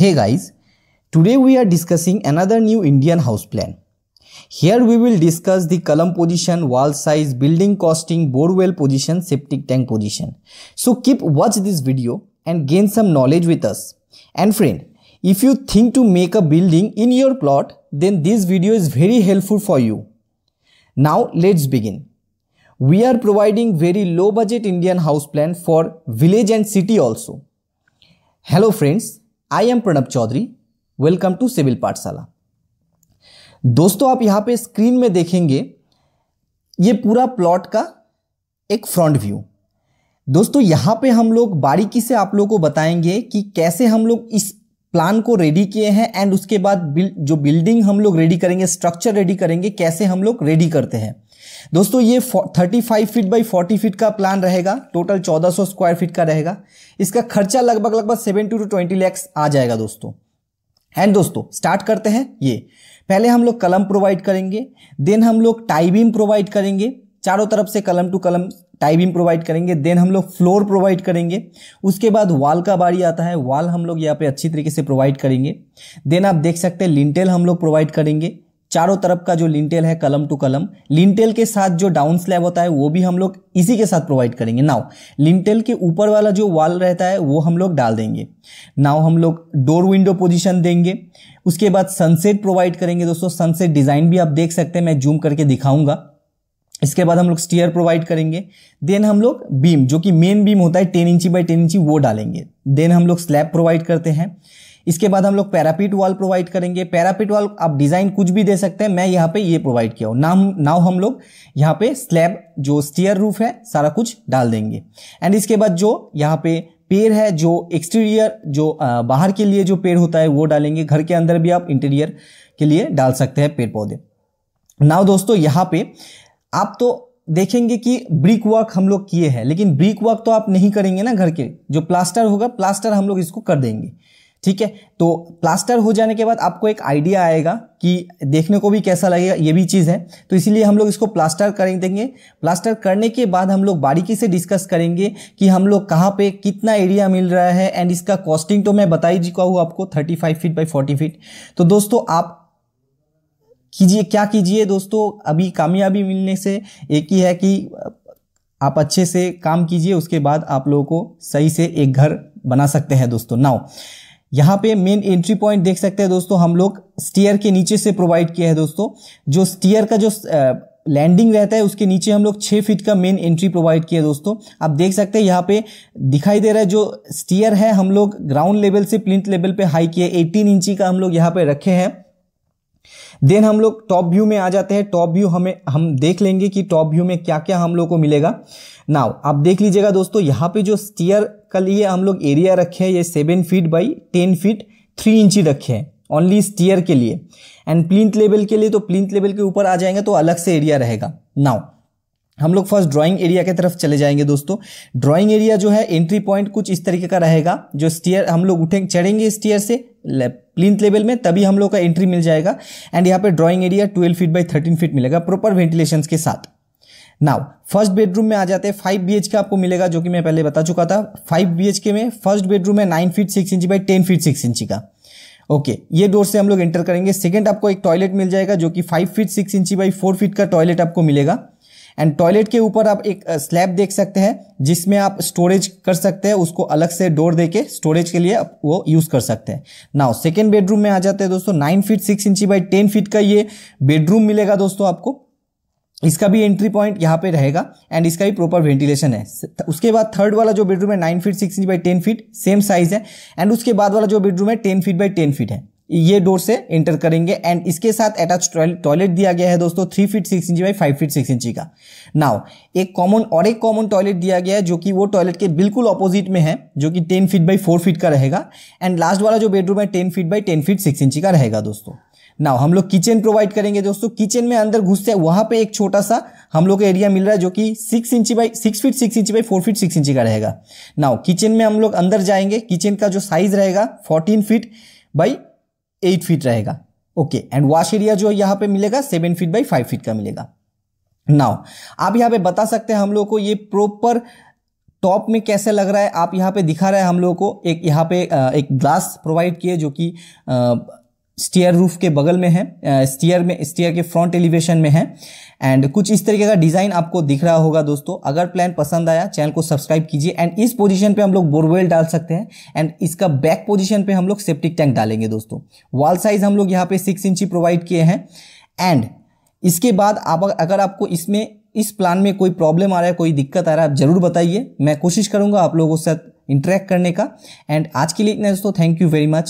Hey guys, today we are discussing another new Indian house plan. Here we will discuss the column position, wall size, building costing, borewell position, septic tank position. So keep watch this video and gain some knowledge with us. And friend, if you think to make a building in your plot, then this video is very helpful for you. Now let's begin. We are providing very low budget Indian house plan for village and city also. Hello friends, I am Pranab Chaudhary welcome to Civil Pathshala दोस्तों आप यहाँ पे screen में देखेंगे ये पूरा plot का एक फ्रंट व्यू दोस्तों यहाँ पे हम लोग बारीकी से आप लोगों को बताएंगे कि कैसे हम लोग इस प्लान को रेडी किए हैं एंड उसके बाद बिल, जो बिल्डिंग हम लोग रेडी करेंगे स्ट्रक्चर रेडी करेंगे कैसे हम लोग रेडी करते हैं दोस्तों ये 35 फीट बाई 40 फीट का प्लान रहेगा टोटल 1400 स्क्वायर फीट का रहेगा इसका खर्चा लगभग लगभग 70 टू 20 लैक्स आ जाएगा दोस्तों एंड दोस्तों स्टार्ट करते हैं ये पहले हम लोग कलम प्रोवाइड करेंगे देन हम लोग टाइबीम प्रोवाइड करेंगे चारों तरफ से कलम टू कलम टाइबिंग प्रोवाइड करेंगे देन हम लोग फ्लोर प्रोवाइड करेंगे उसके बाद वाल का बारी आता है वाल हम लोग यहाँ पे अच्छी तरीके से प्रोवाइड करेंगे देन आप देख सकते हैं लिंटेल हम लोग प्रोवाइड करेंगे चारों तरफ का जो लिंटेल है कलम टू कलम लिंटेल के साथ जो डाउन स्लैब होता है वो भी हम लोग इसी के साथ प्रोवाइड करेंगे नाव लिंटेल के ऊपर वाला जो वॉल रहता है वो हम लोग डाल देंगे नाव हम लोग डोर विंडो पोजीशन देंगे उसके बाद सनसेट प्रोवाइड करेंगे दोस्तों सनसेट डिज़ाइन भी आप देख सकते हैं मैं जूम करके दिखाऊंगा इसके बाद हम लोग स्टीयर प्रोवाइड करेंगे देन हम लोग बीम जो कि मेन बीम होता है टेन इंची बाई टेन इंची वो डालेंगे देन हम लोग स्लैब प्रोवाइड करते हैं इसके बाद हम लोग पैरापिट वॉल प्रोवाइड करेंगे पैरापिट वॉल आप डिज़ाइन कुछ भी दे सकते हैं मैं यहाँ पे ये प्रोवाइड किया हूँ नाम नाव हम लोग यहाँ पे स्लैब जो स्टीयर रूफ है सारा कुछ डाल देंगे एंड इसके बाद जो यहाँ पे पेड़ है जो एक्सटीरियर जो बाहर के लिए जो पेड़ होता है वो डालेंगे घर के अंदर भी आप इंटीरियर के लिए डाल सकते हैं पेड़ पौधे नाव दोस्तों यहाँ पे आप तो देखेंगे कि ब्रिक वर्क हम लोग किए हैं लेकिन ब्रिक वर्क तो आप नहीं करेंगे ना घर के जो प्लास्टर होगा प्लास्टर हम लोग इसको कर देंगे ठीक है तो प्लास्टर हो जाने के बाद आपको एक आइडिया आएगा कि देखने को भी कैसा लगेगा ये भी चीज़ है तो इसीलिए हम लोग इसको प्लास्टर कर देंगे प्लास्टर करने के बाद हम लोग बारीकी से डिस्कस करेंगे कि हम लोग कहाँ पे कितना एरिया मिल रहा है एंड इसका कॉस्टिंग तो मैं बता ही चुका हूँ आपको thirty five feet by forty feet तो दोस्तों आप कीजिए क्या कीजिए दोस्तों अभी कामयाबी मिलने से एक ही है कि आप अच्छे से काम कीजिए उसके बाद आप लोगों को सही से एक घर बना सकते हैं दोस्तों नाव यहाँ पे मेन एंट्री पॉइंट देख सकते हैं दोस्तों हम लोग स्टीयर के नीचे से प्रोवाइड किया है दोस्तों जो स्टीयर का जो लैंडिंग रहता है उसके नीचे हम लोग छः फीट का मेन एंट्री प्रोवाइड किया है दोस्तों आप देख सकते हैं यहाँ पे दिखाई दे रहा है जो स्टीयर है हम लोग ग्राउंड लेवल से प्लिंट लेवल पे हाई किए एटीन इंची का हम लोग यहाँ पे रखे हैं देन हम लोग टॉप व्यू में आ जाते हैं टॉप व्यू हमें हम देख लेंगे कि टॉप व्यू में क्या क्या हम लोग को मिलेगा नाउ आप देख लीजिएगा दोस्तों यहाँ पे जो स्टीयर कल ये हम लोग एरिया रखे हैं ये seven feet by ten feet three inch रखे हैं ओनली स्टीयर के लिए एंड प्लिंथ लेवल के लिए तो प्लिंथ लेवल के ऊपर आ जाएंगे तो अलग से एरिया रहेगा नाउ हम लोग फर्स्ट ड्राइंग एरिया के तरफ चले जाएंगे दोस्तों ड्राइंग एरिया जो है एंट्री पॉइंट कुछ इस तरीके का रहेगा जो स्टीयर हम लोग उठेंगे चढ़ेंगे स्टीयर से प्लिंथ लेवल में तभी हम लोग का एंट्री मिल जाएगा एंड यहाँ पे drawing area 12 feet by 13 feet मिलेगा प्रॉपर वेंटिलेशन के साथ नाउ फर्स्ट बेडरूम में आ जाते हैं फाइव बी का आपको मिलेगा जो कि मैं पहले बता चुका था फाइव बी के में फर्स्ट बेडरूम है nine feet six inch by ten feet six inch का ओके okay, ये डोर से हम लोग एंटर करेंगे सेकेंड आपको एक टॉयलेट मिल जाएगा जो कि five feet six inch by four feet का टॉयलेट आपको मिलेगा एंड टॉयलेट के ऊपर आप एक स्लैब देख सकते हैं जिसमें आप स्टोरेज कर सकते हैं उसको अलग से डोर देके स्टोरेज के लिए आप वो यूज़ कर सकते हैं नाउ सेकेंड बेडरूम में आ जाते हैं दोस्तों nine feet six inch by ten feet का ये बेडरूम मिलेगा दोस्तों आपको इसका भी एंट्री पॉइंट यहाँ पे रहेगा एंड इसका भी प्रॉपर वेंटिलेशन है उसके बाद थर्ड वाला जो बेडरूम है nine feet six inch by ten feet same size है एंड उसके बाद वाला जो बेडरूम है ten feet by ten feet है ये डोर से एंटर करेंगे एंड इसके साथ अटैच टॉयलेट दिया गया है दोस्तों three feet six inch by five feet six inch का नाव एक कॉमन और एक कॉमन टॉयलेट दिया गया है जो कि वो टॉयलेट के बिल्कुल ऑपोजिट में है जो कि ten feet by four feet का रहेगा एंड लास्ट वाला जो बेडरूम है ten feet by ten feet six inch का रहेगा दोस्तों नाउ हम लोग किचन प्रोवाइड करेंगे दोस्तों किचन में अंदर घुसते हैं वहां पे एक छोटा सा हम लोग को एरिया मिल रहा है जो कि six inch by six feet six inch by four feet six inch का रहेगा नाउ किचन में हम लोग अंदर जाएंगे किचन का जो साइज रहेगा fourteen feet by eight feet रहेगा ओके एंड वॉश एरिया जो यहाँ पे मिलेगा seven feet by five feet का मिलेगा नाउ आप यहाँ पे बता सकते हैं हम लोग को ये प्रॉपर टॉप में कैसे लग रहा है आप यहाँ पे दिखा रहे हैं हम लोगों को एक यहाँ पे एक ग्लास प्रोवाइड किए जो कि स्टीयर रूफ के बगल में है स्टीयर में स्टीयर के फ्रंट एलिवेशन में है एंड कुछ इस तरीके का डिज़ाइन आपको दिख रहा होगा दोस्तों अगर प्लान पसंद आया चैनल को सब्सक्राइब कीजिए एंड इस पोजीशन पे हम लोग बोरवेल डाल सकते हैं एंड इसका बैक पोजीशन पे हम लोग सेप्टिक टैंक डालेंगे दोस्तों वॉल साइज हम लोग यहाँ पे सिक्स इंची प्रोवाइड किए हैं एंड इसके बाद आप अगर आपको इसमें इस प्लान में कोई प्रॉब्लम आ रहा है कोई दिक्कत आ रहा है आप ज़रूर बताइए मैं कोशिश करूँगा आप लोगों के साथ इंटरेक्ट करने का एंड आज के लिए इतना दोस्तों थैंक यू वेरी मच